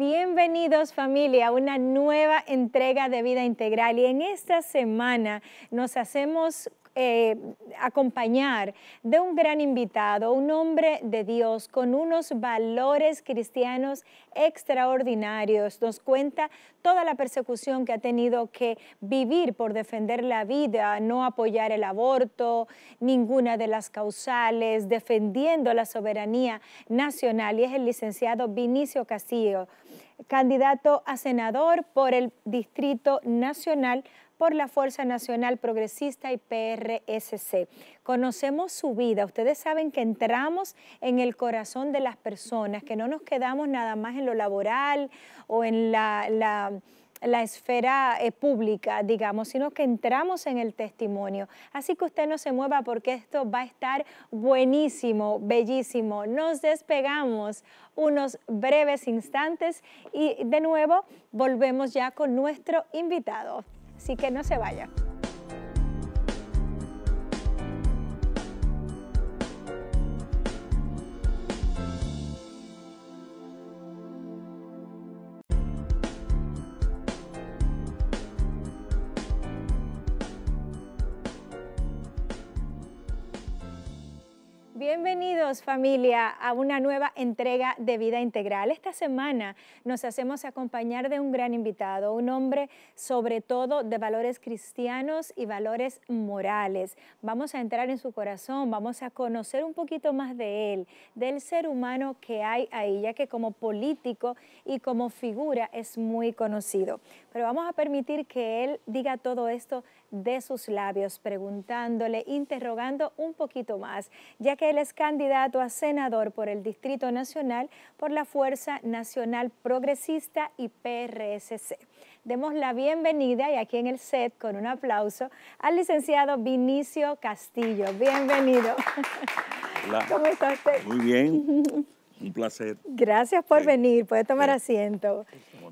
bienvenidos familia a una nueva entrega de vida integral y en esta semana nos hacemos eh, acompañar de un gran invitado, un hombre de Dios con unos valores cristianos extraordinarios. Nos cuenta toda la persecución que ha tenido que vivir por defender la vida, no apoyar el aborto, ninguna de las causales, defendiendo la soberanía nacional. Y es el licenciado Vinicio Castillo, candidato a senador por el Distrito Nacional por la Fuerza Nacional Progresista y PRSC. Conocemos su vida. Ustedes saben que entramos en el corazón de las personas, que no nos quedamos nada más en lo laboral o en la, esfera eh, pública, digamos, sino que entramos en el testimonio. Así que usted no se mueva porque esto va a estar buenísimo, bellísimo. Nos despegamos unos breves instantes y de nuevo volvemos ya con nuestro invitado. Así que no se vayan. Bienvenidos familia a una nueva entrega de Vida Integral. Esta semana nos hacemos acompañar de un gran invitado, un hombre sobre todo de valores cristianos y valores morales. Vamos a entrar en su corazón, vamos a conocer un poquito más de él, del ser humano que hay ahí, ya que como político y como figura es muy conocido. Pero vamos a permitir que él diga todo esto de sus labios, preguntándole, interrogando un poquito más, ya que él es candidato a senador por el Distrito Nacional por la Fuerza Nacional Progresista y PRSC. Demos la bienvenida y aquí en el set con un aplauso al licenciado Vinicio Castillo. Bienvenido. ¿Cómo está usted? Muy bien. Un placer. Gracias por venir, puede tomar asiento.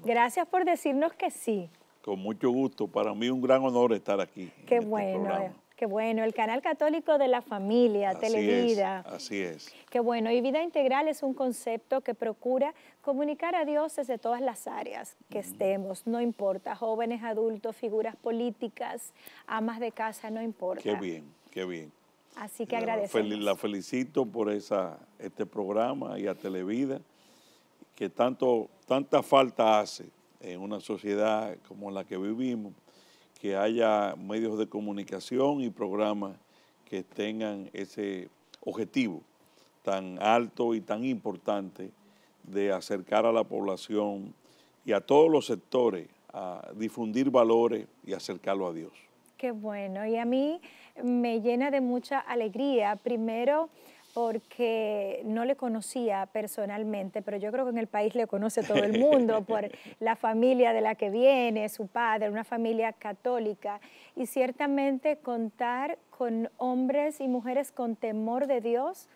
Gracias por decirnos que sí, con mucho gusto, para mí un gran honor estar aquí. Qué este bueno. Qué bueno, el canal católico de la familia, así Televida. Es, así es. Qué bueno, y vida integral es un concepto que procura comunicar a Dios desde todas las áreas que estemos, no importa, jóvenes, adultos, figuras políticas, amas de casa, no importa. Qué bien, qué bien. Así que agradezco. La felicito por esa, este programa y a Televida, que tanto, tanta falta hace en una sociedad como la que vivimos, que haya medios de comunicación y programas que tengan ese objetivo tan alto y tan importante de acercar a la población y a todos los sectores a difundir valores y acercarlo a Dios. Qué bueno, y a mí me llena de mucha alegría. Primero, porque no le conocía personalmente, pero yo creo que en el país le conoce todo el mundo por la familia de la que viene, su padre, una familia católica. Y ciertamente contar con hombres y mujeres con temor de Dios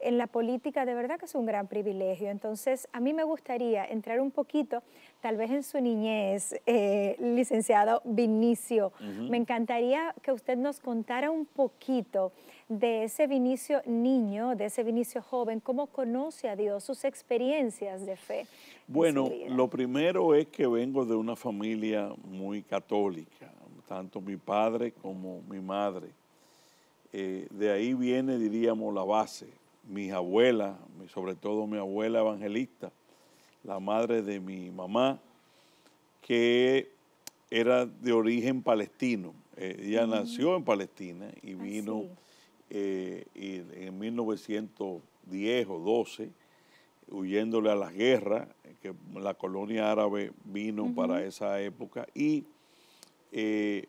en la política de verdad que es un gran privilegio. Entonces, a mí me gustaría entrar un poquito, tal vez en su niñez, eh, licenciado Vinicio. Me encantaría que usted nos contara un poquito de ese Vinicio niño, de ese Vinicio joven? ¿Cómo conoce a Dios, sus experiencias de fe? Bueno, lo primero es que vengo de una familia muy católica, tanto mi padre como mi madre. Eh, de ahí viene, diríamos, la base. Mis abuelas, sobre todo mi abuela evangelista, la madre de mi mamá, que era de origen palestino. Eh, ella nació en Palestina y vino... Eh, y en 1910 o 12, huyéndole a las guerras, que la colonia árabe vino para esa época, y eh,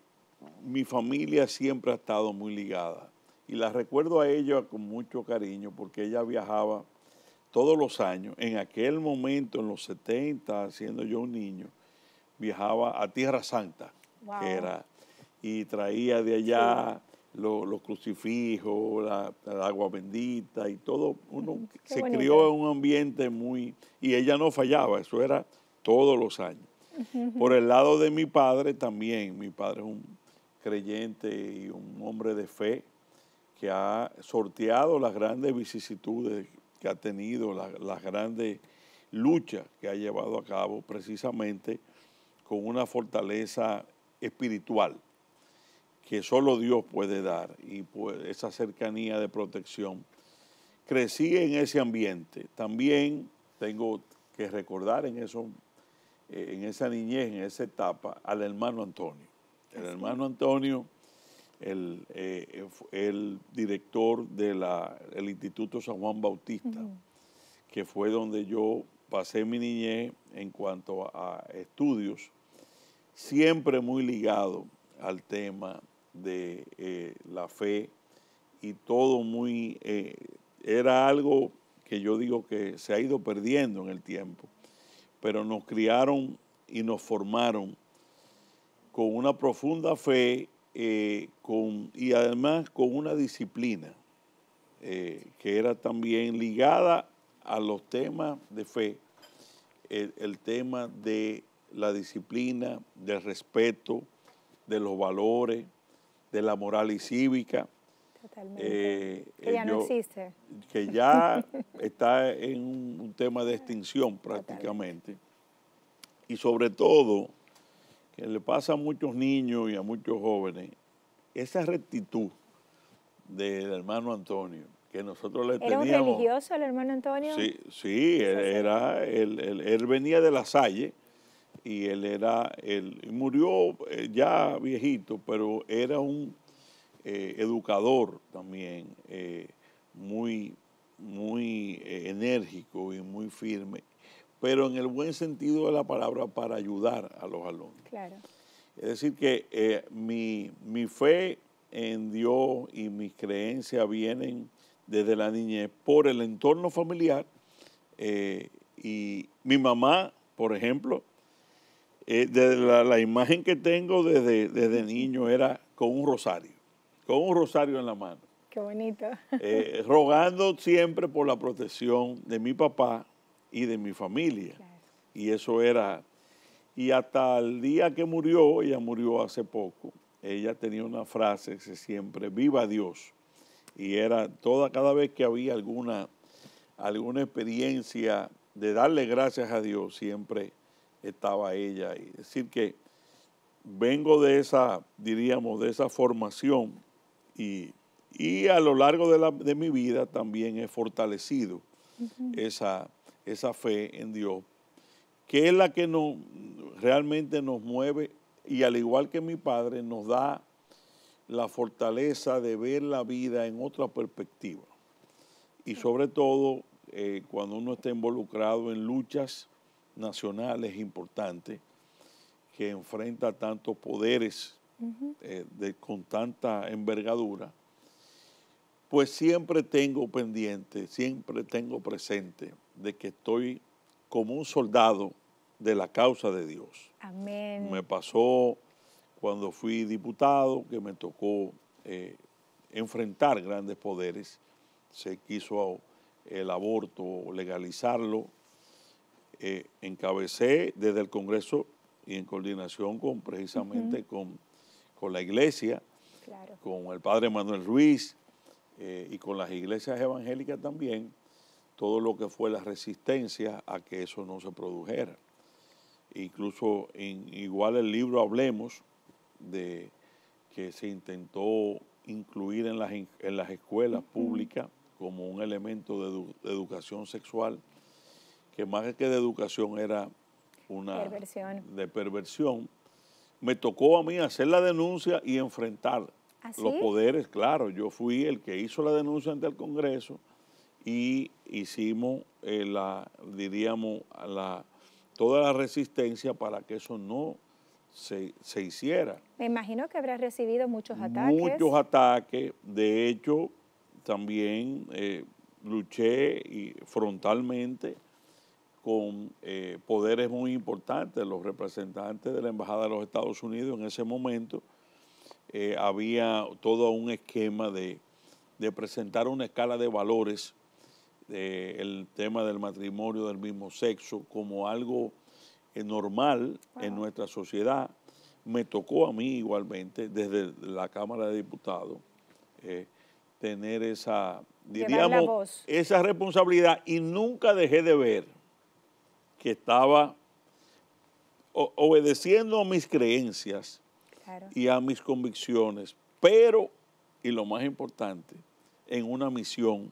mi familia siempre ha estado muy ligada. Y la recuerdo a ella con mucho cariño porque ella viajaba todos los años. En aquel momento, en los 70, siendo yo un niño, viajaba a Tierra Santa, que era, y traía de allá los crucifijos, la, agua bendita y todo. Uno se crió en un ambiente muy... Y ella no fallaba, eso era todos los años. Por el lado de mi padre también, mi padre es un creyente y un hombre de fe que ha sorteado las grandes vicisitudes que ha tenido, las grandes luchas que ha llevado a cabo precisamente con una fortaleza espiritual que solo Dios puede dar y pues, esa cercanía de protección. Crecí en ese ambiente. También tengo que recordar en, eso, eh, en esa niñez, en esa etapa, al hermano Antonio. El hermano Antonio, el, eh, eh, el director del Instituto San Juan Bautista, que fue donde yo pasé mi niñez en cuanto a estudios, siempre muy ligado al tema de eh, la fe y todo muy... Eh, era algo que yo digo que se ha ido perdiendo en el tiempo, pero nos criaron y nos formaron con una profunda fe eh, con, y además con una disciplina que era también ligada a los temas de fe, el, el, tema de la disciplina, del respeto, de los valores, de la moral y cívica. Totalmente. Eh, que ya no existe. Que ya está en un, tema de extinción prácticamente. Y sobre todo, que le pasa a muchos niños y a muchos jóvenes, esa rectitud del hermano Antonio, que nosotros le teníamos. ¿Era un religioso el hermano Antonio? Sí, sí, era, él, él venía de la Salle, y él era, él murió eh, ya viejito, pero era un eh, educador también, eh, muy, muy enérgico y muy firme, pero en el buen sentido de la palabra para ayudar a los alumnos. Claro. Es decir, que mi, fe en Dios y mis creencias vienen desde la niñez por el entorno familiar y mi mamá, por ejemplo, eh, la, imagen que tengo desde, niño era con un rosario, con un rosario en la mano. Qué bonito. Eh, rogando siempre por la protección de mi papá y de mi familia. Y eso era. Y hasta el día que murió, ella murió hace poco, ella tenía una frase que siempre, viva Dios. Y era toda, cada vez que había alguna, alguna experiencia de darle gracias a Dios, siempre estaba ella. Es decir, que vengo de esa, diríamos, de esa formación y, a lo largo de, la, de, mi vida también he fortalecido esa, esa fe en Dios, que es la que nos, realmente nos mueve y al igual que mi padre nos da la fortaleza de ver la vida en otra perspectiva. Y sobre todo eh, cuando uno está involucrado en luchas nacional es importante, que enfrenta tantos poderes eh, con tanta envergadura, pues siempre tengo pendiente, siempre tengo presente de que estoy como un soldado de la causa de Dios. Amén. Me pasó cuando fui diputado, que me tocó eh, enfrentar grandes poderes, se quiso el aborto legalizarlo, eh, encabecé desde el Congreso y en coordinación con precisamente con, la iglesia, con el padre Manuel Ruiz eh, y con las iglesias evangélicas también, todo lo que fue la resistencia a que eso no se produjera. Incluso en, igual el libro Hablemos, de que se intentó incluir en las, escuelas públicas como un elemento de educación sexual que más que de educación era una perversión. de perversión, me tocó a mí hacer la denuncia y enfrentar ¿Ah, los poderes, claro, yo fui el que hizo la denuncia ante el Congreso y hicimos eh, la, diríamos, la, toda la resistencia para que eso no se, hiciera. Me imagino que habrás recibido muchos ataques. Muchos ataques, de hecho, también eh, luché frontalmente con eh, poderes muy importantes, los representantes de la Embajada de los Estados Unidos en ese momento, eh, había todo un esquema de, presentar una escala de valores, el tema del matrimonio del mismo sexo, como algo eh, normal en nuestra sociedad. Me tocó a mí igualmente, desde la Cámara de Diputados, tener esa, diríamos, esa responsabilidad y nunca dejé de ver que estaba obedeciendo a mis creencias y a mis convicciones, pero, y lo más importante, en una misión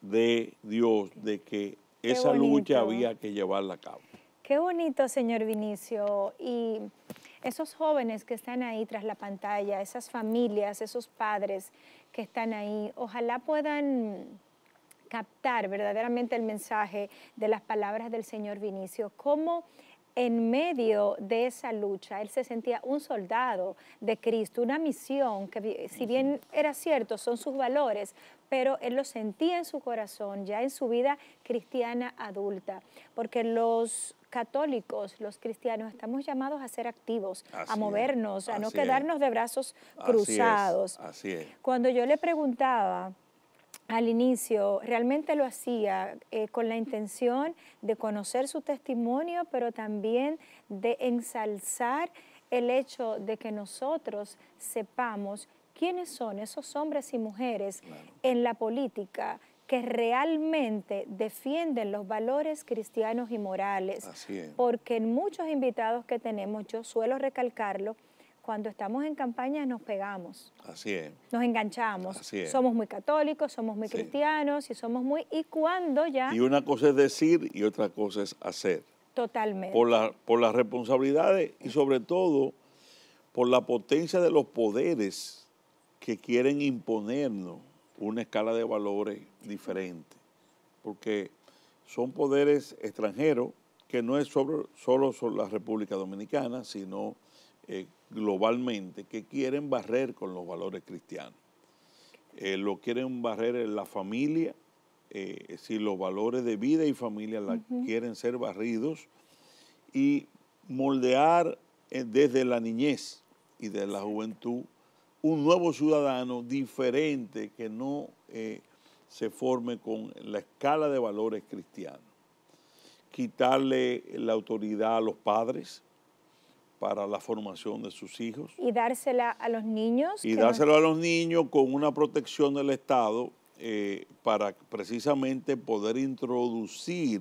de Dios, de que esa lucha había que llevarla a cabo. Qué bonito, señor Vinicio. Y esos jóvenes que están ahí tras la pantalla, esas familias, esos padres que están ahí, ojalá puedan captar verdaderamente el mensaje de las palabras del señor Vinicio, cómo en medio de esa lucha, él se sentía un soldado de Cristo, una misión que si bien era cierto, son sus valores, pero él lo sentía en su corazón, ya en su vida cristiana adulta, porque los católicos, los cristianos, estamos llamados a ser activos, a movernos, a no quedarnos de brazos cruzados. Cuando yo le preguntaba al inicio, realmente lo hacía eh, con la intención de conocer su testimonio, pero también de ensalzar el hecho de que nosotros sepamos quiénes son esos hombres y mujeres en la política que realmente defienden los valores cristianos y morales. Así es. Porque en muchos invitados que tenemos, yo suelo recalcarlo, cuando estamos en campaña nos pegamos. Así es. Nos enganchamos. Así Somos muy católicos, somos muy cristianos y somos muy... Y cuando ya... Y una cosa es decir y otra cosa es hacer. Totalmente. Por, por las responsabilidades y sobre todo por la potencia de los poderes que quieren imponernos una escala de valores diferente. Porque son poderes extranjeros que no es sobre, solo la República Dominicana, sino... Eh, globalmente que quieren barrer con los valores cristianos. Eh, lo quieren barrer en la familia, eh, si los valores de vida y familia la quieren ser barridos y moldear eh, desde la niñez y de la juventud un nuevo ciudadano diferente que no se forme con la escala de valores cristianos. Quitarle la autoridad a los padres, para la formación de sus hijos. Y dársela a los niños. Y dársela a los niños con una protección del Estado eh, para precisamente poder introducir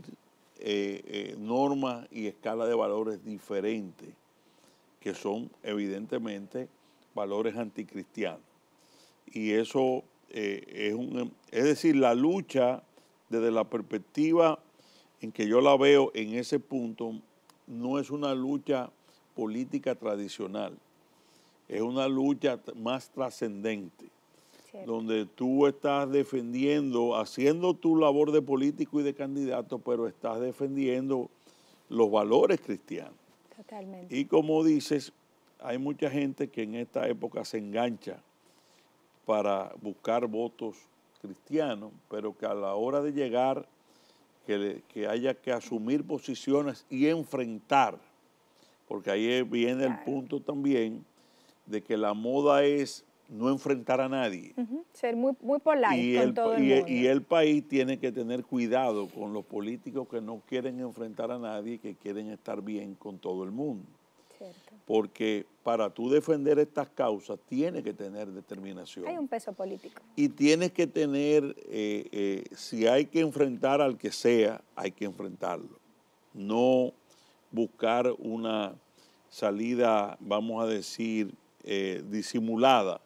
eh, eh, normas y escala de valores diferentes, que son evidentemente valores anticristianos. Y eso es un... Es decir, la lucha desde la perspectiva en que yo la veo en ese punto, no es una lucha política tradicional. Es una lucha más trascendente, donde tú estás defendiendo, haciendo tu labor de político y de candidato, pero estás defendiendo los valores cristianos. Totalmente. Y como dices, hay mucha gente que en esta época se engancha para buscar votos cristianos, pero que a la hora de llegar, que, haya que asumir posiciones y enfrentar porque ahí viene el punto también de que la moda es no enfrentar a nadie. Ser muy, muy polar y con el, todo el e, mundo. y el país tiene que tener cuidado con los políticos que no quieren enfrentar a nadie, que quieren estar bien con todo el mundo. Porque para tú defender estas causas tienes que tener determinación. Hay un peso político. Y tienes que tener, eh, eh, si hay que enfrentar al que sea, hay que enfrentarlo. No buscar una salida, vamos a decir, eh, disimulada.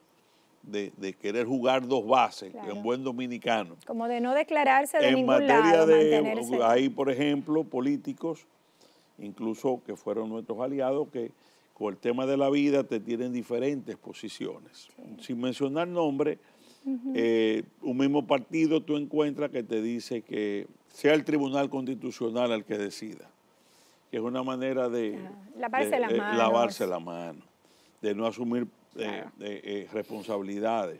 De, querer jugar dos bases en buen dominicano. Como de no declararse de en materia de, Hay, por ejemplo, políticos, incluso que fueron nuestros aliados, que con el tema de la vida te tienen diferentes posiciones. Sin mencionar nombre, eh, un mismo partido tú encuentras que te dice que sea el Tribunal Constitucional el que decida es una manera de, eh, lavarse, la mano, de no asumir eh, eh, responsabilidades.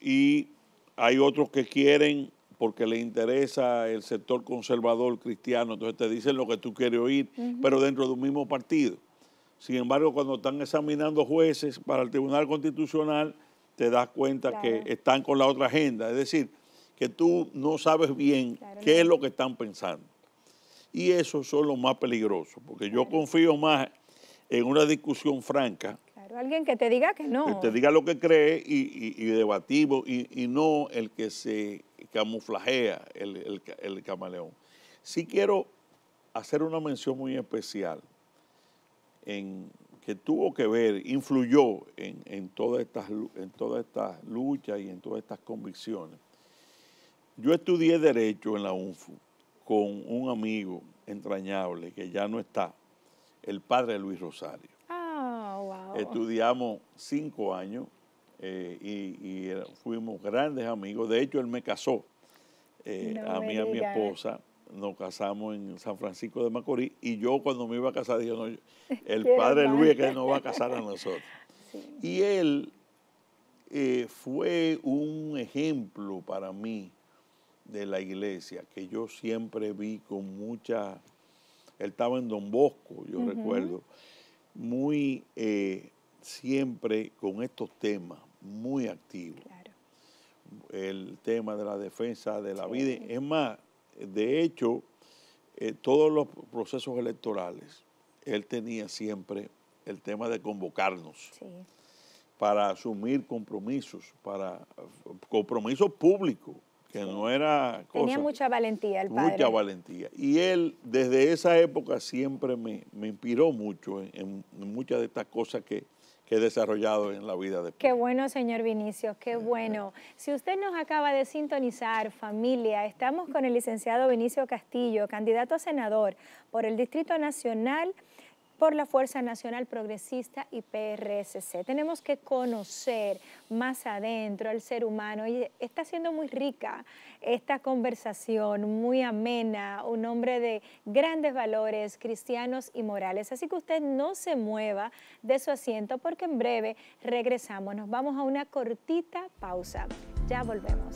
y hay otros que quieren porque les interesa el sector conservador cristiano, entonces te dicen lo que tú quieres oír, pero dentro de un mismo partido. Sin embargo, cuando están examinando jueces para el Tribunal Constitucional, te das cuenta que están con la otra agenda, es decir, que tú no sabes bien qué es lo que están pensando. Y esos son los más peligrosos, porque yo confío más en una discusión franca. Claro, alguien que te diga que no. Que te diga lo que cree y, y, y y, no el que se camuflajea, el, camaleón. Sí quiero hacer una mención muy especial en, que tuvo que ver, influyó en, todas estas, en todas estas luchas y en todas estas convicciones. Yo estudié Derecho en la UNFU con un amigo entrañable que ya no está, el padre Luis Rosario. Ah, Estudiamos cinco años eh, y, eh, fuimos grandes amigos. De hecho, él me casó eh, a mí, a mi esposa. Nos casamos en San Francisco de Macorís y yo cuando me iba a casar dije, no, el padre Luis es que no va a casar a nosotros. Y él fue un ejemplo para mí de la iglesia que yo siempre vi con mucha, él estaba en Don Bosco, yo recuerdo, muy eh, siempre con estos temas, muy activo. Claro. El tema de la defensa de la vida. Es más, de hecho, eh, todos los procesos electorales, él tenía siempre el tema de convocarnos. para asumir compromisos, para compromisos públicos que no era Tenía mucha valentía el padre. Mucha valentía. Y él, desde esa época, siempre me, inspiró mucho en, muchas de estas cosas que, he desarrollado en la vida de Qué bueno, señor Vinicio, qué eh, bueno. Si usted nos acaba de sintonizar, familia, estamos con el licenciado Vinicio Castillo, candidato a senador por el Distrito Nacional por la Fuerza Nacional Progresista y PRSC. Tenemos que conocer más adentro al ser humano y está siendo muy rica esta conversación, muy amena, un hombre de grandes valores cristianos y morales. Así que usted no se mueva de su asiento porque en breve regresamos. Nos vamos a una cortita pausa. Ya volvemos.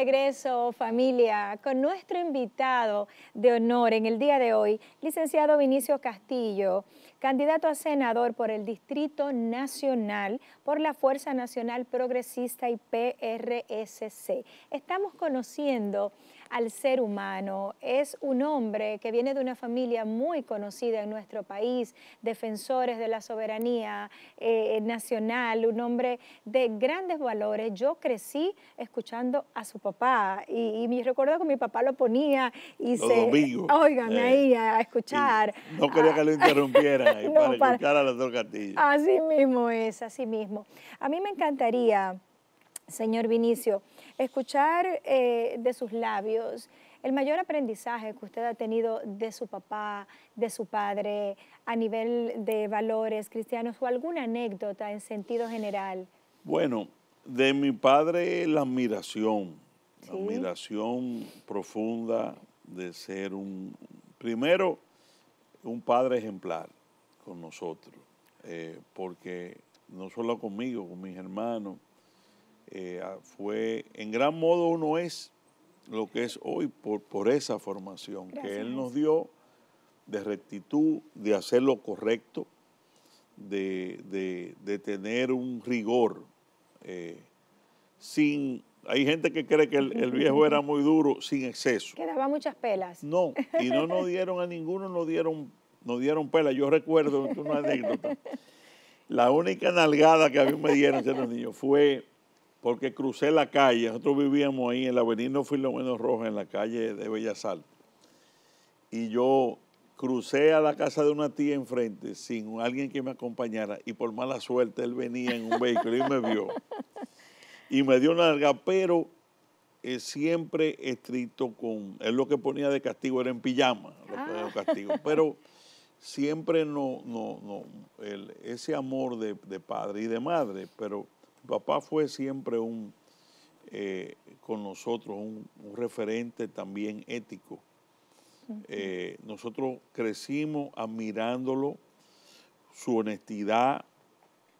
regreso, familia, con nuestro invitado de honor en el día de hoy, licenciado Vinicio Castillo, candidato a senador por el Distrito Nacional por la Fuerza Nacional Progresista y PRSC. Estamos conociendo al ser humano. Es un hombre que viene de una familia muy conocida en nuestro país, defensores de la soberanía eh, nacional, un hombre de grandes valores. Yo crecí escuchando a su papá y, me recuerdo que mi papá lo ponía y se... oigan eh, ahí a, escuchar. No quería que lo ah. interrumpieran para, a los dos Así mismo es, así mismo. A mí me encantaría, señor Vinicio, escuchar eh, de sus labios el mayor aprendizaje que usted ha tenido de su papá, de su padre, a nivel de valores cristianos o alguna anécdota en sentido general. Bueno, de mi padre la admiración, la admiración profunda de ser un, primero, un padre ejemplar con nosotros, eh, porque no solo conmigo, con mis hermanos, eh, fue, en gran modo uno es lo que es hoy por, por esa formación que Él nos dio de rectitud, de hacer lo correcto, de, tener un rigor. Eh, sin, hay gente que cree que el, viejo era muy duro, sin exceso. Que daba muchas pelas. No, y no nos dieron a ninguno, nos dieron, dieron pelas. Yo recuerdo una anécdota. La única nalgada que a mí me dieron los niños fue porque crucé la calle, nosotros vivíamos ahí en la avenida Filomeno Roja, en la calle de Bellas y yo crucé a la casa de una tía enfrente sin alguien que me acompañara y por mala suerte él venía en un vehículo y me vio. Y me dio una larga, pero eh, siempre estricto con... Él lo que ponía de castigo era en pijama, lo que ah. castigo. Pero siempre no, no, no, ese amor de, de padre y de madre, pero papá fue siempre un, eh, con nosotros, un, referente también ético. Eh, nosotros crecimos admirándolo, su honestidad,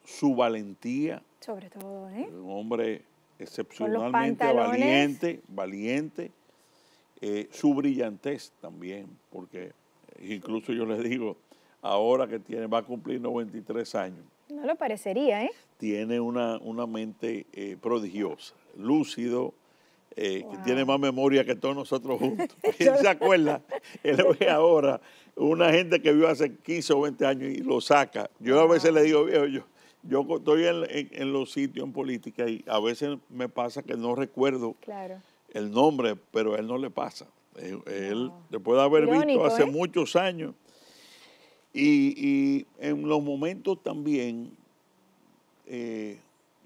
su valentía. Sobre todo, ¿eh? Un hombre excepcionalmente valiente, valiente, eh, su brillantez también, porque incluso yo le digo, ahora que tiene, va a cumplir 93 años, no lo parecería, ¿eh? Tiene una, una mente eh, prodigiosa, lúcido, eh, que tiene más memoria que todos nosotros juntos. ¿Quién se acuerda? Él ve ahora una gente que vio hace 15 o 20 años y lo saca. Yo a veces le digo, viejo, yo, yo estoy en, los sitios en política y a veces me pasa que no recuerdo el nombre, pero a él no le pasa. Eh, él, wow. después haber visto hace muchos años, y, en los momentos también eh,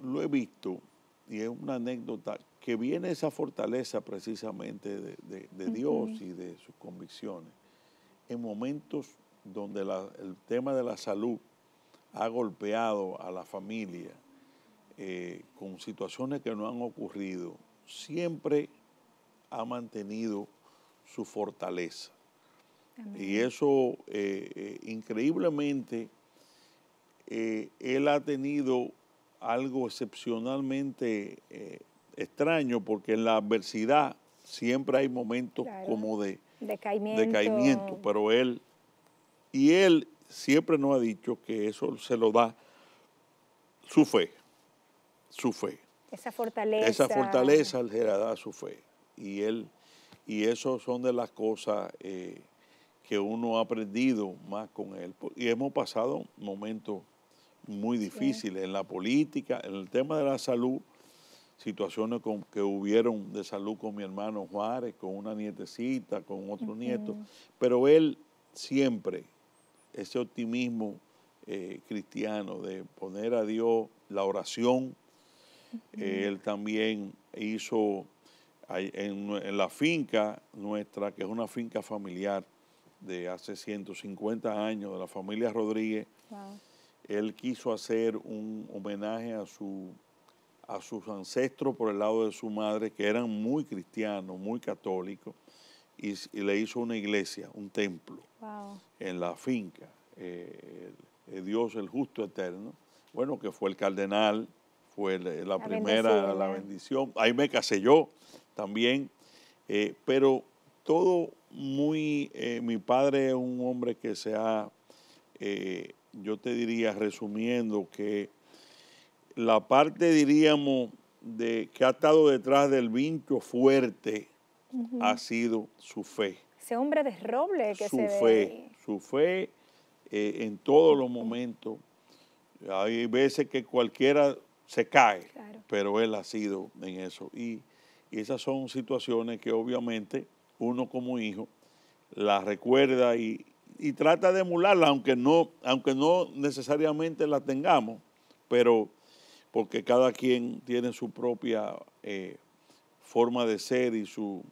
lo he visto, y es una anécdota, que viene esa fortaleza precisamente de, Dios y de sus convicciones. En momentos donde el tema de la salud ha golpeado a la familia eh, con situaciones que no han ocurrido, siempre ha mantenido su fortaleza. Y eso, eh, eh, increíblemente, eh, él ha tenido algo excepcionalmente extraño, porque en la adversidad siempre hay momentos como de decaimiento. pero él, y él siempre nos ha dicho que eso se lo da su fe, su fe. Esa fortaleza. Esa fortaleza le da su fe. Y él, y eso son de las cosas que uno ha aprendido más con él. Y hemos pasado momentos muy difíciles en la política, en el tema de la salud, situaciones que hubieron de salud con mi hermano Juárez, con una nietecita, con otro nieto, pero él siempre, ese optimismo eh, cristiano de poner a Dios la oración, eh, él también hizo en la finca nuestra, que es una finca familiar, de hace 150 años de la familia Rodríguez. Él quiso hacer un homenaje a, su, a sus ancestros por el lado de su madre, que eran muy cristianos, muy católicos, y, le hizo una iglesia, un templo, en la finca. Eh, Dios el justo eterno, bueno, que fue el cardenal, fue la, primera, la bendición. Ahí me casé yo también, eh, pero todo muy, eh, mi padre es un hombre que se ha, eh, yo te diría, resumiendo, que la parte, diríamos, de que ha estado detrás del vincho fuerte ha sido su fe. Ese hombre de roble que su se fe, Su fe eh, en todos los momentos. Hay veces que cualquiera se cae, pero él ha sido en eso. Y, y esas son situaciones que obviamente uno como hijo la recuerda y, trata de emularla, aunque no, aunque no necesariamente la tengamos, pero porque cada quien tiene su propia eh, forma de ser y su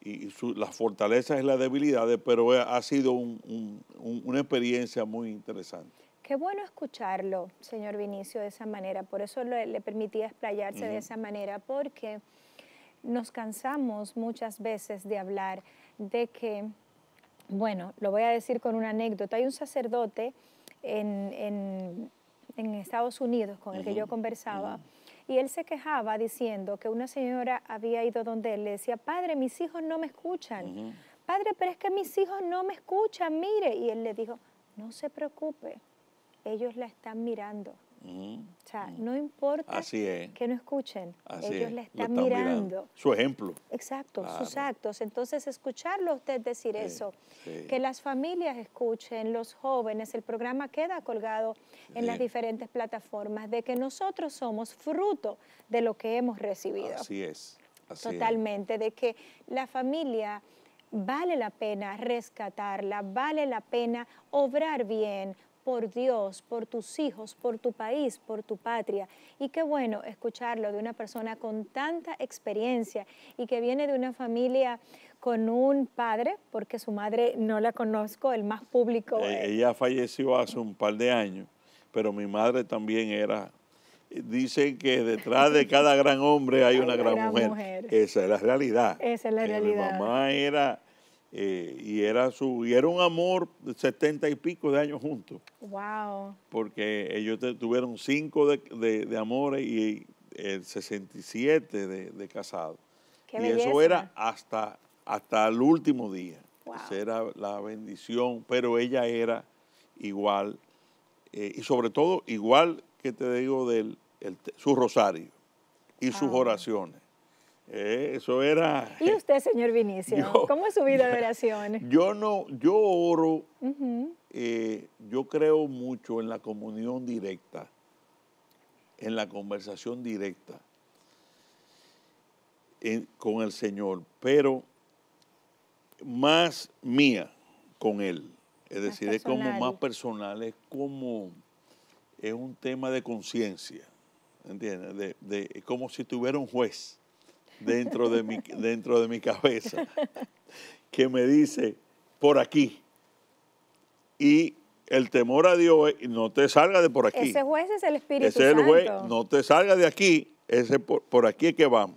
y las fortalezas y las debilidades, pero ha sido una experiencia muy interesante. Qué bueno escucharlo, señor Vinicio, de esa manera. Por eso le, permitía explayarse de esa manera, porque nos cansamos muchas veces de hablar de que, bueno, lo voy a decir con una anécdota, hay un sacerdote en, en, Estados Unidos con el que yo conversaba. Y él se quejaba diciendo que una señora había ido donde él le decía, padre, mis hijos no me escuchan. Padre, pero es que mis hijos no me escuchan, mire. Y él le dijo, no se preocupe, ellos la están mirando. Mm, o sea, mm. no importa que no escuchen, ellos están, mirando. Su ejemplo. Exacto, sus actos. Entonces, escucharlo usted decir eso, que las familias escuchen, los jóvenes, el programa queda colgado en las diferentes plataformas, de que nosotros somos fruto de lo que hemos recibido. Así es. Totalmente, de que la familia vale la pena rescatarla, vale la pena obrar bien, por Dios, por tus hijos, por tu país, por tu patria. Y qué bueno escucharlo de una persona con tanta experiencia y que viene de una familia con un padre, porque su madre no la conozco, el más público. E-, ella falleció hace un par de años, pero mi madre también era dicen que detrás de cada gran hombre hay, una, gran, mujer. Esa es la realidad. Esa es la realidad. Mi mamá era eh, y era su un amor de setenta y pico de años juntos. Wow. Porque ellos tuvieron cinco de, amores y el 67 de, de casados. Y eso era hasta, hasta el último día. Esa era la bendición, pero ella era igual, eh, y sobre todo igual que te digo del el, su rosario y sus ah. oraciones. Eh, eso era. ¿Y usted, señor Vinicio? ¿Cómo es su vida de oración? Yo no, yo oro, eh, yo creo mucho en la comunión directa, en la conversación directa con el Señor, pero más mía con Él. Es decir, es como más personal, es como, es un tema de conciencia, ¿entiendes? De, es como si tuviera un juez dentro de mi, dentro de mi cabeza que me dice, por aquí. Y el temor a Dios es, no te salga de por aquí. Ese juez es el Espíritu Santo. Ese es el juez, no te salga de aquí, ese por, aquí es que vamos.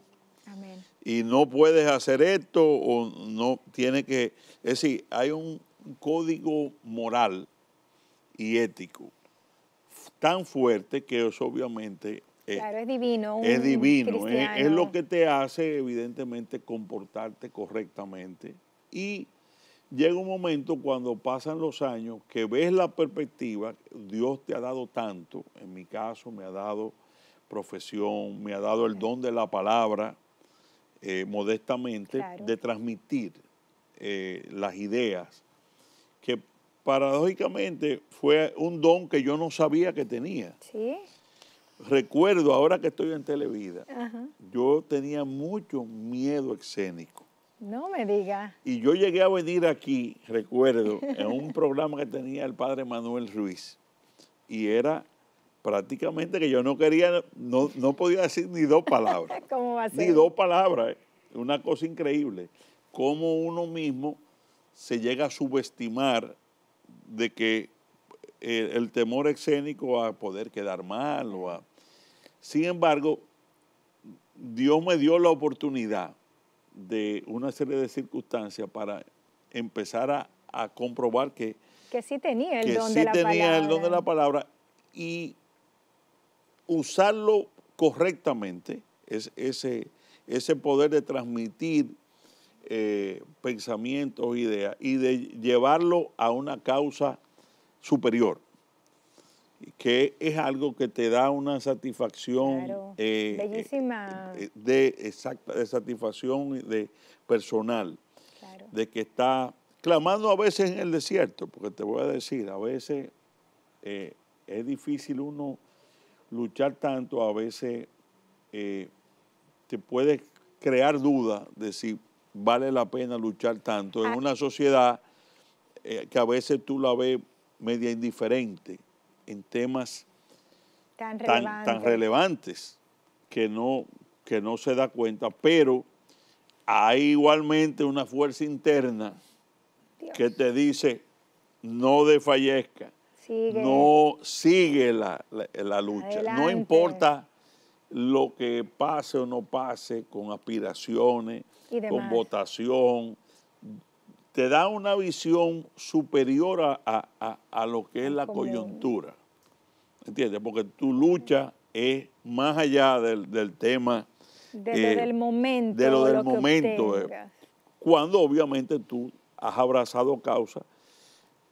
Y no puedes hacer esto o no tiene que... Es decir, hay un código moral y ético tan fuerte que eso obviamente eh, claro, es divino. es divino, eh, es, lo que te hace evidentemente comportarte correctamente y llega un momento cuando pasan los años que ves la perspectiva, Dios te ha dado tanto, en mi caso me ha dado profesión, me ha dado el don de la palabra, eh, modestamente, de transmitir las ideas, que paradójicamente fue un don que yo no sabía que tenía. Sí recuerdo ahora que estoy en Televida, yo tenía mucho miedo escénico. No me diga. Y yo llegué a venir aquí, recuerdo, en un programa que tenía el padre Manuel Ruiz. Y era prácticamente que yo no quería, no, no podía decir ni dos palabras. ¿Cómo va a ser? Ni dos palabras. Eh. Una cosa increíble. Cómo uno mismo se llega a subestimar de que el, eh, el temor escénico a poder quedar mal o a sin embargo, Dios me dio la oportunidad de una serie de circunstancias para empezar a, comprobar que... Que sí tenía el don de la palabra. y usarlo correctamente, es, ese, poder de transmitir eh, pensamientos, ideas, y de llevarlo a una causa superior que es algo que te da una satisfacción eh, eh, bellísima eh, de exacta de satisfacción de personal de que está clamando a veces en el desierto porque te voy a decir a veces es difícil uno luchar tanto a veces te puede crear duda de si vale la pena luchar tanto en ah, una sociedad que a veces tú la ves media indiferente en temas tan, relevantes que no, que no se da cuenta, pero hay igualmente una fuerza interna que te dice, no desfallezca, no sigue la, lucha, no importa lo que pase o no pase con aspiraciones, con votación, te da una visión superior a, lo que es la coyuntura. ¿Entiendes? Porque tu lucha es más allá del, tema. De lo eh, del momento. De lo del momento. Eh, cuando obviamente tú has abrazado causas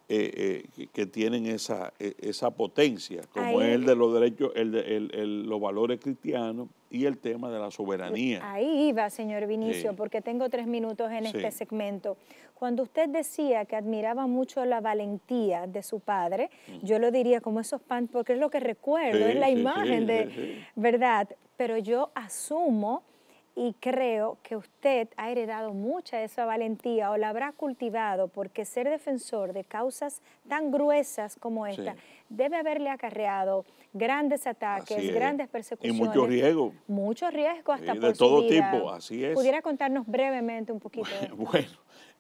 eh, que tienen esa, e, esa potencia, como es el de los derechos, el, de, los valores cristianos, y el tema de la soberanía. Eh, ahí iba, señor Vinicio, porque tengo tres minutos en este segmento. Cuando usted decía que admiraba mucho la valentía de su padre, mm. yo lo diría como esos pan, porque es lo que recuerdo, es la imagen de, ¿verdad? Pero yo asumo y creo que usted ha heredado mucha de esa valentía o la habrá cultivado porque ser defensor de causas tan gruesas como esta debe haberle acarreado grandes ataques, grandes persecuciones. Y mucho riesgo. Muchos riesgo hasta De todo tipo, así es. ¿Pudiera contarnos brevemente un poquito? bueno,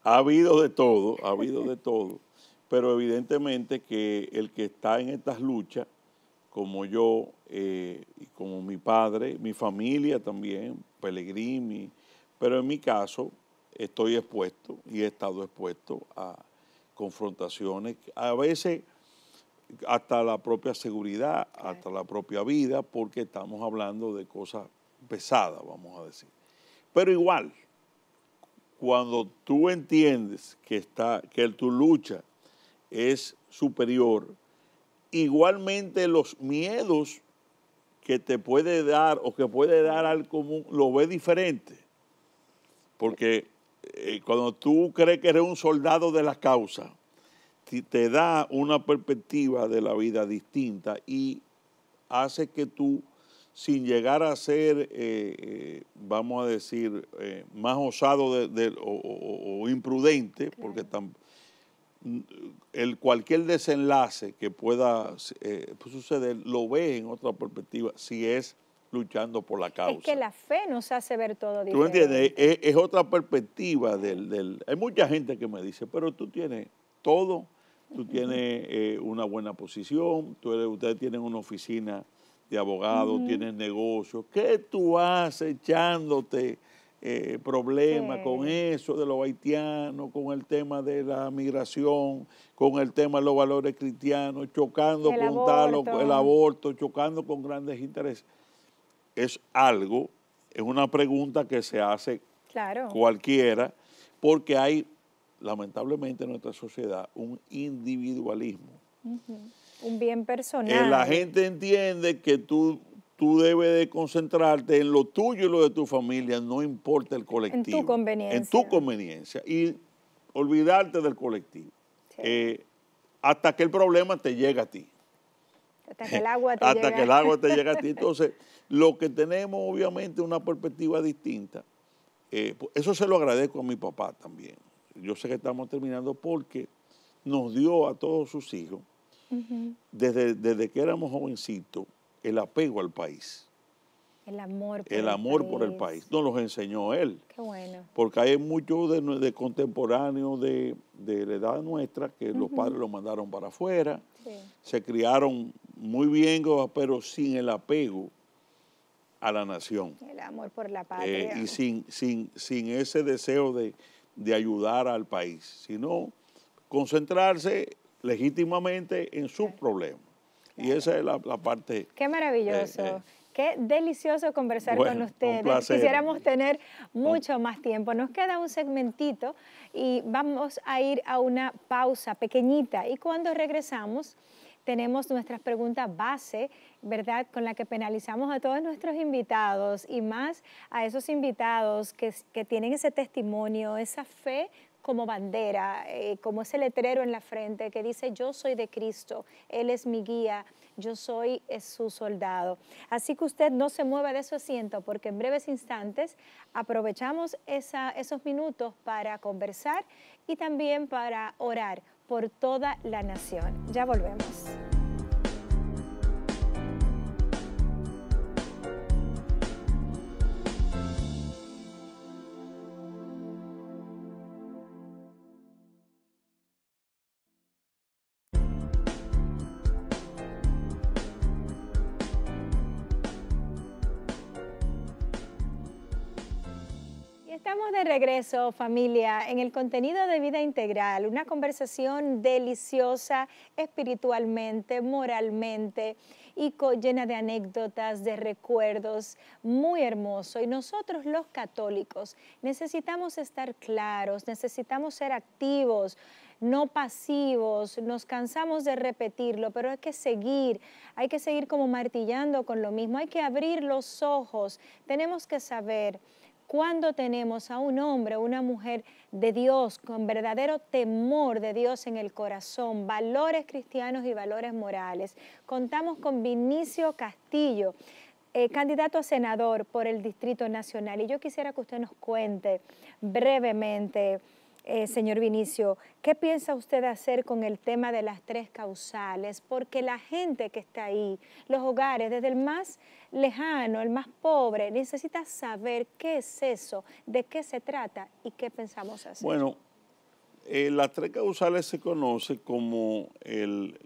ha habido de todo, ha habido de todo, pero evidentemente que el que está en estas luchas como yo eh, y como mi padre, mi familia también, Pellegrini, pero en mi caso estoy expuesto y he estado expuesto a confrontaciones, a veces hasta la propia seguridad, hasta la propia vida, porque estamos hablando de cosas pesadas, vamos a decir. Pero igual, cuando tú entiendes que, está, que tu lucha es superior, Igualmente los miedos que te puede dar o que puede dar al común, lo ve diferente. Porque eh, cuando tú crees que eres un soldado de la causa, te da una perspectiva de la vida distinta y hace que tú, sin llegar a ser, eh, eh, vamos a decir, más osado o, imprudente, porque tampoco, el cualquier desenlace que pueda eh, pues, suceder lo ve en otra perspectiva si es luchando por la causa. Es que la fe nos hace ver todo diferente. Tú entiendes, es, otra perspectiva del, Hay mucha gente que me dice, pero tú tienes todo, tú tienes eh, una buena posición, tú ustedes tienen una oficina de abogado tienes negocio ¿qué tú haces echándote eh, problemas con eso de los haitianos, con el tema de la migración, con el tema de los valores cristianos, chocando el con aborto. Tal, el aborto, chocando con grandes intereses. Es algo, es una pregunta que se hace cualquiera, porque hay, lamentablemente en nuestra sociedad, un individualismo. Un bien eh, personal. la gente entiende que tú tú debes de concentrarte en lo tuyo y lo de tu familia, no importa el colectivo. En tu conveniencia. En tu conveniencia y olvidarte del colectivo. Eh, hasta que el problema te llega a ti. Hasta que el agua te hasta que el agua te a ti. Entonces, lo que tenemos obviamente una perspectiva distinta. Eh, pues, eso se lo agradezco a mi papá también. Yo sé que estamos terminando porque nos dio a todos sus hijos, desde, desde que éramos jovencitos, el apego al país. El amor por el, el amor por el país. Nos los enseñó él. Qué bueno. Porque hay muchos de, contemporáneos de, la edad nuestra que los padres los mandaron para afuera, se criaron muy bien, pero sin el apego a la nación. El amor por la patria. Eh, y sin, sin, ese deseo de, ayudar al país, sino concentrarse legítimamente en sus problemas. Y esa es la, parte... Qué maravilloso. Eh, eh, Qué delicioso conversar con ustedes. Quisiéramos tener mucho más tiempo. Nos queda un segmentito y vamos a ir a una pausa pequeñita. Y cuando regresamos, tenemos nuestras preguntas base, ¿verdad? Con la que penalizamos a todos nuestros invitados y más a esos invitados que, que tienen ese testimonio, esa fe como bandera, eh, como ese letrero en la frente que dice yo soy de Cristo, Él es mi guía, yo soy su soldado. Así que usted no se mueva de su asiento porque en breves instantes aprovechamos esos minutos para conversar y también para orar por toda la nación. Ya volvemos. regreso, familia, en el contenido de Vida Integral, una conversación deliciosa espiritualmente, moralmente y llena de anécdotas, de recuerdos, muy hermoso. Y nosotros los católicos necesitamos estar claros, necesitamos ser activos, no pasivos, nos cansamos de repetirlo, pero hay que seguir, hay que seguir como martillando con lo mismo, hay que abrir los ojos, tenemos que saber cuando tenemos a un hombre o una mujer de Dios, con verdadero temor de Dios en el corazón, valores cristianos y valores morales. Contamos con Vinicio Castillo, eh, candidato a senador por el Distrito Nacional. Y yo quisiera que usted nos cuente brevemente eh, señor Vinicio, ¿qué piensa usted hacer con el tema de las tres causales? Porque la gente que está ahí, los hogares, desde el más lejano, el más pobre, necesita saber qué es eso, de qué se trata y qué pensamos hacer. Bueno, eh, las tres causales se conoce como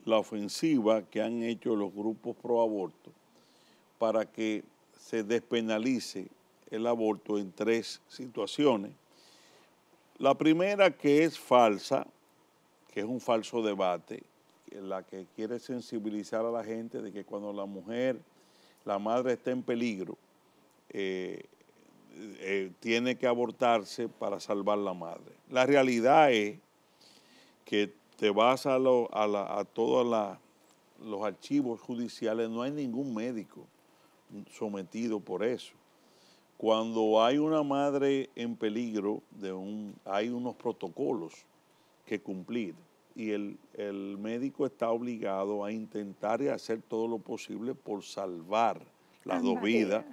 la ofensiva que han hecho los grupos pro aborto para que se despenalice el aborto en tres situaciones la primera que es falsa, que es un falso debate, la que quiere sensibilizar a la gente de que cuando la mujer, la madre está en peligro, eh, eh, tiene que abortarse para salvar la madre. La realidad es que te vas a, a todos los archivos judiciales, no hay ningún médico sometido por eso. Cuando hay una madre en peligro, de un, hay unos protocolos que cumplir y el, médico está obligado a intentar y hacer todo lo posible por salvar las dos vidas.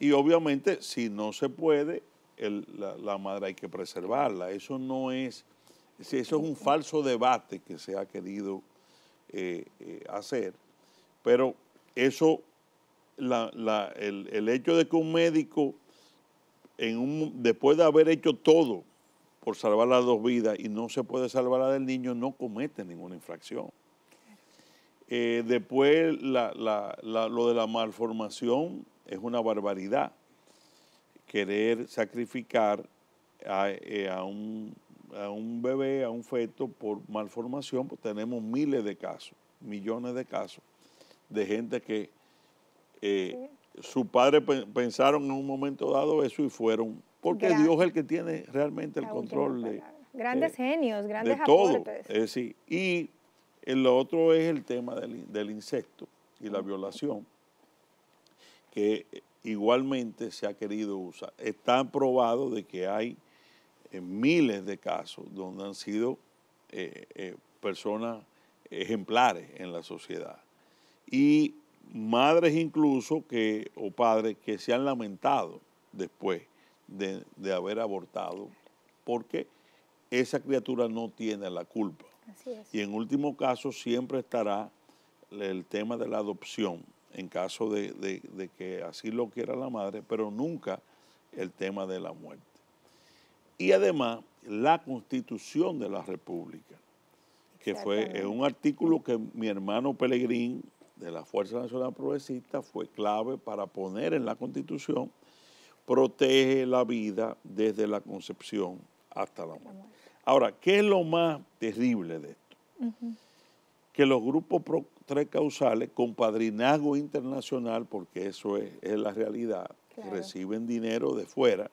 Y obviamente, si no se puede, la, madre hay que preservarla. Eso no es, eso es un falso debate que se ha querido eh, eh, hacer. Pero eso el, hecho de que un médico, después de haber hecho todo por salvar las dos vidas y no se puede salvar la del niño, no comete ninguna infracción. Eh, después, lo de la malformación es una barbaridad. Querer sacrificar a, eh, un, bebé, a un feto por malformación, pues tenemos miles de casos, millones de casos de gente que eh, Su padre pensaron en un momento dado eso y fueron, porque Dios es el que tiene realmente el control de... Grandes genios, grandes de todo. sí. Y el otro es el tema del, insecto y la violación, que igualmente se ha querido usar. Está probado de que hay eh, miles de casos donde han sido eh, eh, personas ejemplares en la sociedad. Y madres incluso que, o padres que se han lamentado después de, haber abortado, porque esa criatura no tiene la culpa. Y en último caso siempre estará el tema de la adopción, en caso de, de que así lo quiera la madre, pero nunca el tema de la muerte. Y además, la constitución de la República, que fue un artículo que mi hermano Pelegrín de la Fuerza Nacional Progresista fue clave para poner en la Constitución protege la vida desde la concepción hasta la muerte. Ahora, ¿qué es lo más terrible de esto? Que los grupos pro tres con padrinazgo internacional, porque eso es, la realidad, reciben dinero de fuera,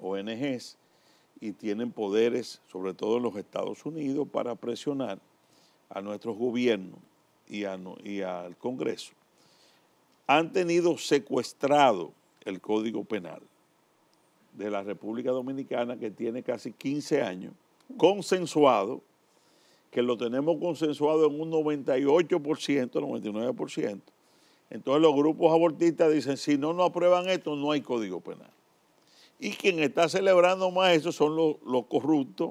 ONGs, y tienen poderes, sobre todo en los Estados Unidos, para presionar a nuestros gobiernos y, al Congreso, han tenido secuestrado el Código Penal de la República Dominicana que tiene casi 15 años, consensuado, que lo tenemos consensuado en un 98%, 99%. Entonces los grupos abortistas dicen, si no nos aprueban esto, no hay código penal. Y quien está celebrando más eso son los corruptos,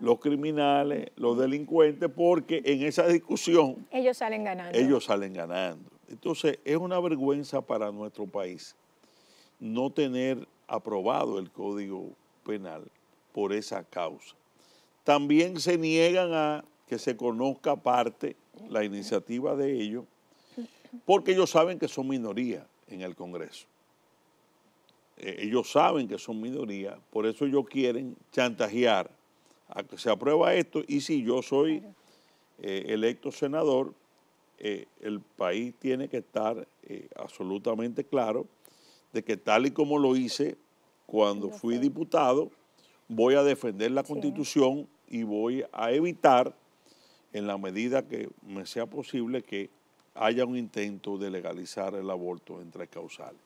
los criminales, los delincuentes, porque en esa discusión... Ellos salen ganando. Ellos salen ganando. Entonces, es una vergüenza para nuestro país no tener aprobado el Código Penal por esa causa. También se niegan a que se conozca parte la iniciativa de ellos, porque ellos saben que son minoría en el Congreso. E, ellos saben que son minoría, por eso ellos quieren chantajear que se aprueba esto y si yo soy eh, electo senador, eh, el país tiene que estar eh, absolutamente claro de que tal y como lo hice cuando fui diputado, voy a defender la constitución y voy a evitar, en la medida que me sea posible, que haya un intento de legalizar el aborto entre causales.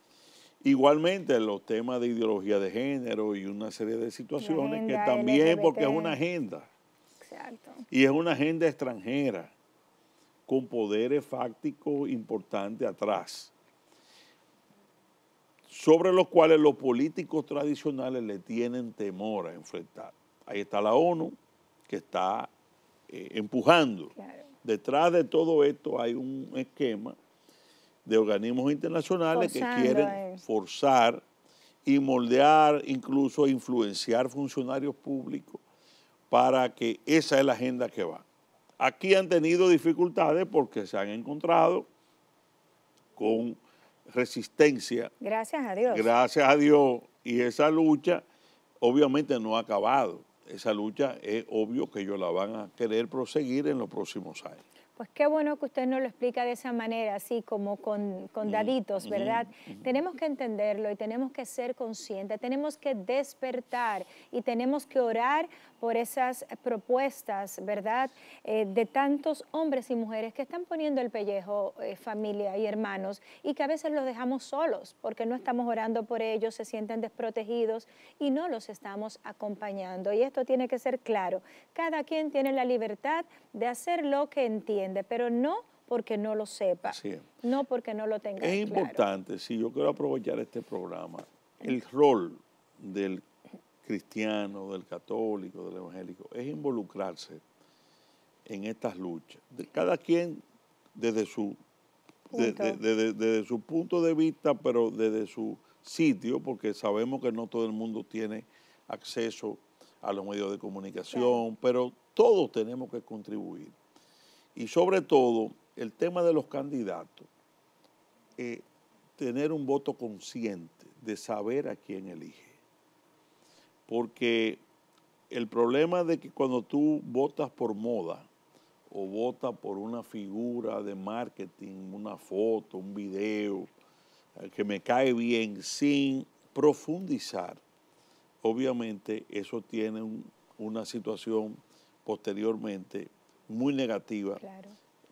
Igualmente los temas de ideología de género y una serie de situaciones que también, porque es una agenda. Y es una agenda extranjera con poderes fácticos importantes atrás, sobre los cuales los políticos tradicionales le tienen temor a enfrentar. Ahí está la ONU, que está eh, empujando. Detrás de todo esto hay un esquema de organismos internacionales que quieren forzar y moldear, incluso influenciar funcionarios públicos para que esa es la agenda que va. Aquí han tenido dificultades porque se han encontrado con resistencia. Gracias a Dios. Gracias a Dios. Y esa lucha obviamente no ha acabado. Esa lucha es obvio que ellos la van a querer proseguir en los próximos años. Pues qué bueno que usted nos lo explica de esa manera, así como con, con daditos, ¿verdad? Tenemos que entenderlo y tenemos que ser conscientes, tenemos que despertar y tenemos que orar por esas propuestas, ¿verdad?, eh, de tantos hombres y mujeres que están poniendo el pellejo, eh, familia y hermanos, y que a veces los dejamos solos porque no estamos orando por ellos, se sienten desprotegidos y no los estamos acompañando. Y esto tiene que ser claro. Cada quien tiene la libertad de hacer lo que entiende, pero no porque no lo sepa, no porque no lo tenga. Es importante, si yo quiero aprovechar este programa, el rol del cristiano, del católico, del evangélico, es involucrarse en estas luchas. cada quien desde su, su punto de vista, pero desde su sitio, porque sabemos que no todo el mundo tiene acceso a los medios de comunicación, pero todos tenemos que contribuir. Y sobre todo, el tema de los candidatos, eh, tener un voto consciente de saber a quién elige porque el problema de que cuando tú votas por moda o votas por una figura de marketing, una foto, un video, eh, que me cae bien sin profundizar, obviamente eso tiene una situación posteriormente muy negativa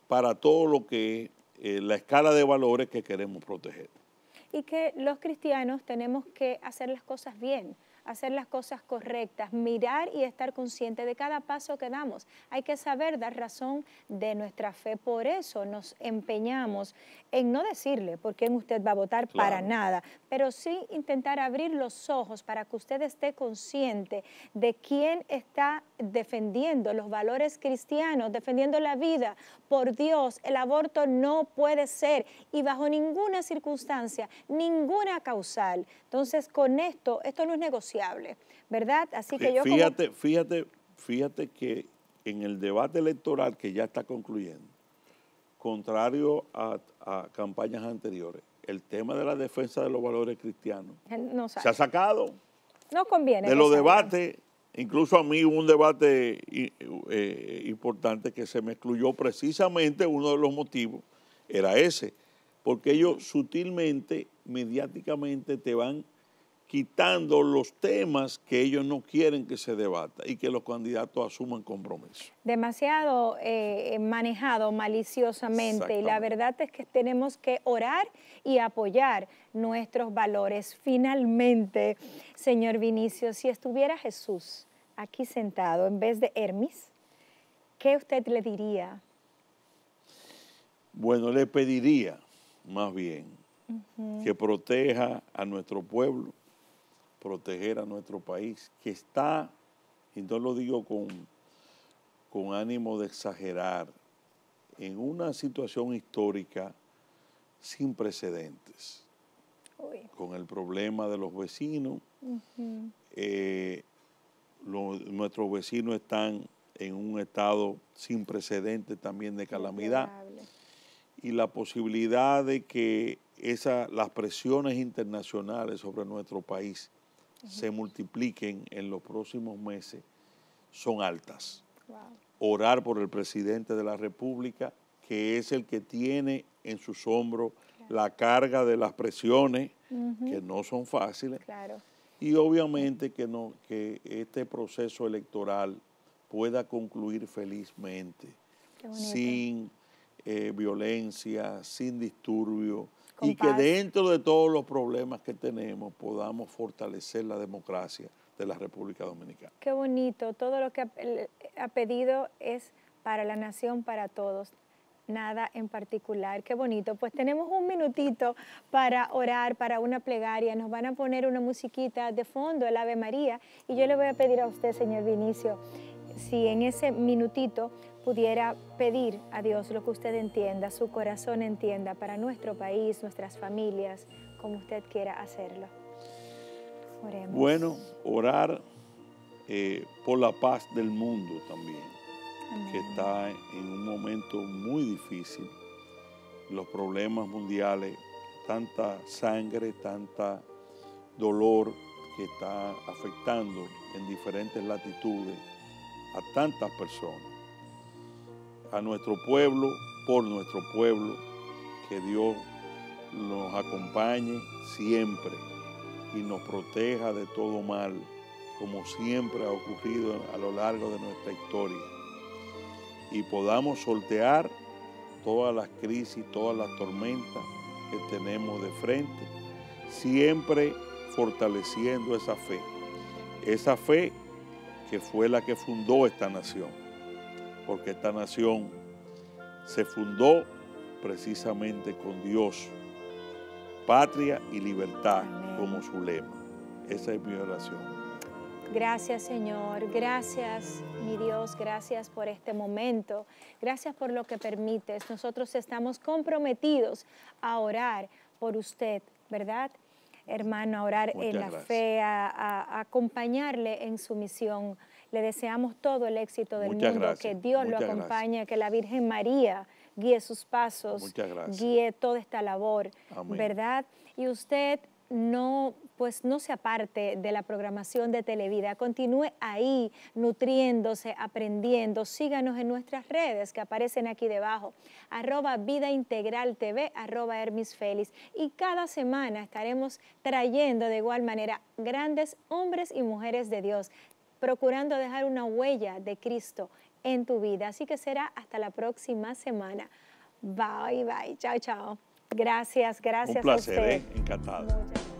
para todo lo que es eh, la escala de valores que queremos proteger. Y que los cristianos tenemos que hacer las cosas bien hacer las cosas correctas, mirar y estar consciente de cada paso que damos. Hay que saber dar razón de nuestra fe. Por eso nos empeñamos en no decirle por qué usted va a votar para nada, pero sí intentar abrir los ojos para que usted esté consciente de quién está defendiendo los valores cristianos, defendiendo la vida. Por Dios, el aborto no puede ser y bajo ninguna circunstancia, ninguna causal. Entonces, con esto, esto no es negociar ¿verdad? Así que yo... Fíjate, fíjate, fíjate que en el debate electoral que ya está concluyendo, contrario a, campañas anteriores, el tema de la defensa de los valores cristianos eh, se ha sacado. No conviene. De los debates, incluso a mí hubo un debate eh, importante que se me excluyó precisamente uno de los motivos era ese, porque ellos sutilmente, mediáticamente te van quitando los temas que ellos no quieren que se debata y que los candidatos asuman compromiso. Demasiado eh, manejado maliciosamente y la verdad es que tenemos que orar y apoyar nuestros valores. Finalmente, señor Vinicio, si estuviera Jesús aquí sentado en vez de Hermes, ¿qué usted le diría? Bueno, le pediría más bien que proteja a nuestro pueblo, proteger a nuestro país, que está, y no lo digo con, con ánimo de exagerar, en una situación histórica sin precedentes, con el problema de los vecinos. Eh, nuestros vecinos están en un estado sin precedentes también de calamidad y la posibilidad de que esa, las presiones internacionales sobre nuestro país se multipliquen en los próximos meses son altas. Orar por el presidente de la República, que es el que tiene en sus hombros la carga de las presiones, que no son fáciles. Y obviamente que, no, que este proceso electoral pueda concluir felizmente, sin eh, violencia, sin disturbio, y que dentro de todos los problemas que tenemos podamos fortalecer la democracia de la República Dominicana. Qué bonito, todo lo que ha pedido es para la nación, para todos, nada en particular. Qué bonito, pues tenemos un minutito para orar, para una plegaria, nos van a poner una musiquita de fondo, el Ave María, y yo le voy a pedir a usted, señor Vinicio, si en ese minutito pudiera pedir a Dios lo que usted entienda, su corazón entienda para nuestro país, nuestras familias, como usted quiera hacerlo. Oremos. Bueno, orar eh, por la paz del mundo también, que está en un momento muy difícil. Los problemas mundiales, tanta sangre, tanta dolor que está afectando en diferentes latitudes a tantas personas a nuestro pueblo, por nuestro pueblo, que Dios nos acompañe siempre y nos proteja de todo mal, como siempre ha ocurrido a lo largo de nuestra historia, y podamos sortear todas las crisis, todas las tormentas que tenemos de frente, siempre fortaleciendo esa fe, esa fe que fue la que fundó esta nación porque esta nación se fundó precisamente con Dios, patria y libertad como su lema. Esa es mi oración. Gracias Señor, gracias mi Dios, gracias por este momento, gracias por lo que permites. Nosotros estamos comprometidos a orar por usted, ¿verdad? Hermano, a orar en la fe, a acompañarle en su misión le deseamos todo el éxito del mundo, que Dios lo acompañe, que la Virgen María guíe sus pasos, guíe toda esta labor, ¿verdad? Y usted no pues no se aparte de la programación de Televida, continúe ahí nutriéndose, aprendiendo, síganos en nuestras redes que aparecen aquí debajo, arroba Vida Integral TV, arroba Hermis Félix, y cada semana estaremos trayendo de igual manera grandes hombres y mujeres de Dios procurando dejar una huella de Cristo en tu vida. Así que será hasta la próxima semana. Bye, bye. Chao, chao. Gracias, gracias. Un placer, ¿eh? encantado.